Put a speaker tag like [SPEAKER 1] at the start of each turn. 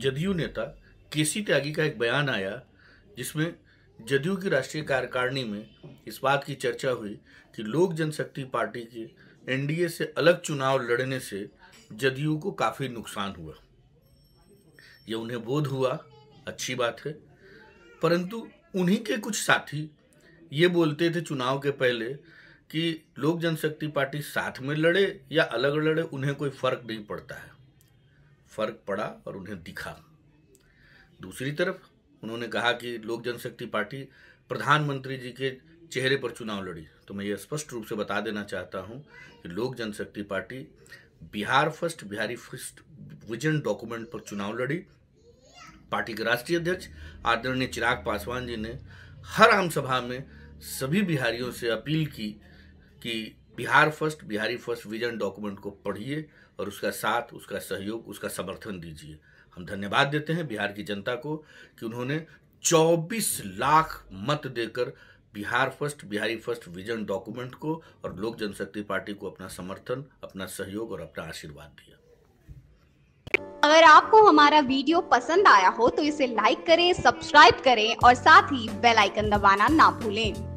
[SPEAKER 1] जदयू नेता के सी त्यागी का एक बयान आया जिसमें जदयू की राष्ट्रीय कार्यकारिणी में इस बात की चर्चा हुई कि लोक जनशक्ति पार्टी के एनडीए से अलग चुनाव लड़ने से जदयू को काफ़ी नुकसान हुआ ये उन्हें बोध हुआ अच्छी बात है परंतु उन्हीं के कुछ साथी ये बोलते थे चुनाव के पहले कि लोक जनशक्ति पार्टी साथ में लड़े या अलग लड़े उन्हें कोई फर्क नहीं पड़ता है फर्क पड़ा और उन्हें दिखा दूसरी तरफ उन्होंने कहा कि लोक जनशक्ति पार्टी प्रधानमंत्री जी के चेहरे पर चुनाव लड़ी तो मैं ये स्पष्ट रूप से बता देना चाहता हूँ कि Lok Janshakti Party Bihar first Bihari first vision document पर चुनाव लड़ी पार्टी के राष्ट्रीय अध्यक्ष आदरणीय चिराग पासवान जी ने हर आम सभा में सभी बिहारियों से अपील की कि Bihar first Bihari first vision document को पढ़िए और उसका साथ उसका सहयोग उसका समर्थन दीजिए हम धन्यवाद देते हैं बिहार की जनता को कि उन्होंने 24 लाख मत देकर Bihar first Bihari first vision document को और लोक जनशक्ति पार्टी को अपना समर्थन अपना सहयोग और अपना आशीर्वाद दिया
[SPEAKER 2] अगर आपको हमारा वीडियो पसंद आया हो तो इसे लाइक करें सब्सक्राइब करें और साथ ही बेल आइकन दबाना ना भूलें